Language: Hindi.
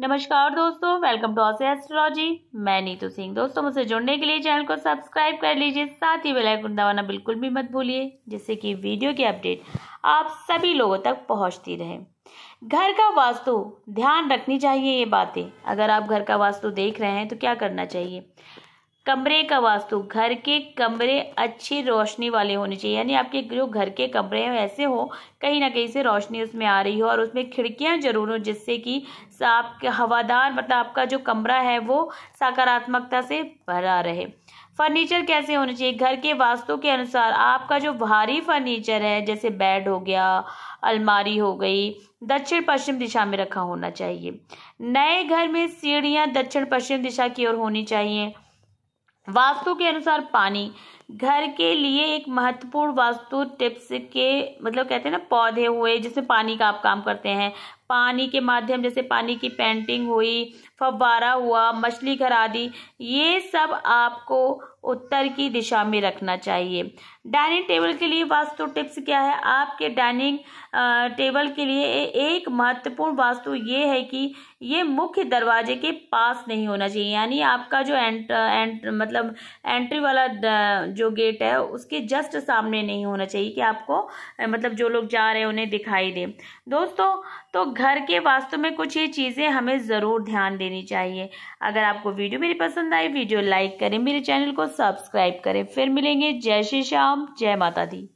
नमस्कार दोस्तों वेलकम टू ऑसे एस्ट्रोलॉजी मैं नीतू सिंह दोस्तों मुझसे जुड़ने के लिए चैनल को सब्सक्राइब कर लीजिए साथ ही बेल आइकन दबाना बिल्कुल भी मत भूलिए जिससे कि वीडियो की अपडेट आप सभी लोगों तक पहुंचती रहे घर का वास्तु ध्यान रखनी चाहिए ये बातें अगर आप घर का वास्तु देख रहे हैं तो क्या करना चाहिए कमरे का वास्तु घर के कमरे अच्छी रोशनी वाले होने चाहिए यानी आपके जो घर के कमरे हैं ऐसे हो कहीं ना कहीं से रोशनी उसमें आ रही हो और उसमें खिड़कियां जरूर हो जिससे कि आपके हवादार मतलब आपका जो कमरा है वो सकारात्मकता से भरा रहे फर्नीचर कैसे होने चाहिए घर के वास्तु के अनुसार आपका जो भारी फर्नीचर है जैसे बेड हो गया अलमारी हो गई दक्षिण पश्चिम दिशा में रखा होना चाहिए नए घर में सीढ़ियाँ दक्षिण पश्चिम दिशा की ओर होनी चाहिए वास्तु के अनुसार पानी घर के लिए एक महत्वपूर्ण वास्तु टिप्स के मतलब कहते हैं ना पौधे हुए जिसमें पानी का आप काम करते हैं पानी के माध्यम जैसे पानी की पेंटिंग हुई फव्वारा हुआ मछली घर आदि ये सब आपको उत्तर की दिशा में रखना चाहिए डाइनिंग टेबल के लिए वास्तु टिप्स क्या है आपके डाइनिंग टेबल के लिए एक महत्वपूर्ण वास्तु ये है कि ये मुख्य दरवाजे के पास नहीं होना चाहिए यानी आपका जो एंट, एंट मतलब एंट्री वाला जो गेट है उसके जस्ट सामने नहीं होना चाहिए कि आपको मतलब जो लोग जा रहे हैं उन्हें दिखाई दे दोस्तों तो घर के वास्तव में कुछ ये चीज़ें हमें ज़रूर ध्यान देनी चाहिए अगर आपको वीडियो मेरी पसंद आई वीडियो लाइक करें मेरे चैनल को सब्सक्राइब करें फिर मिलेंगे जय श्री श्याम जय माता दी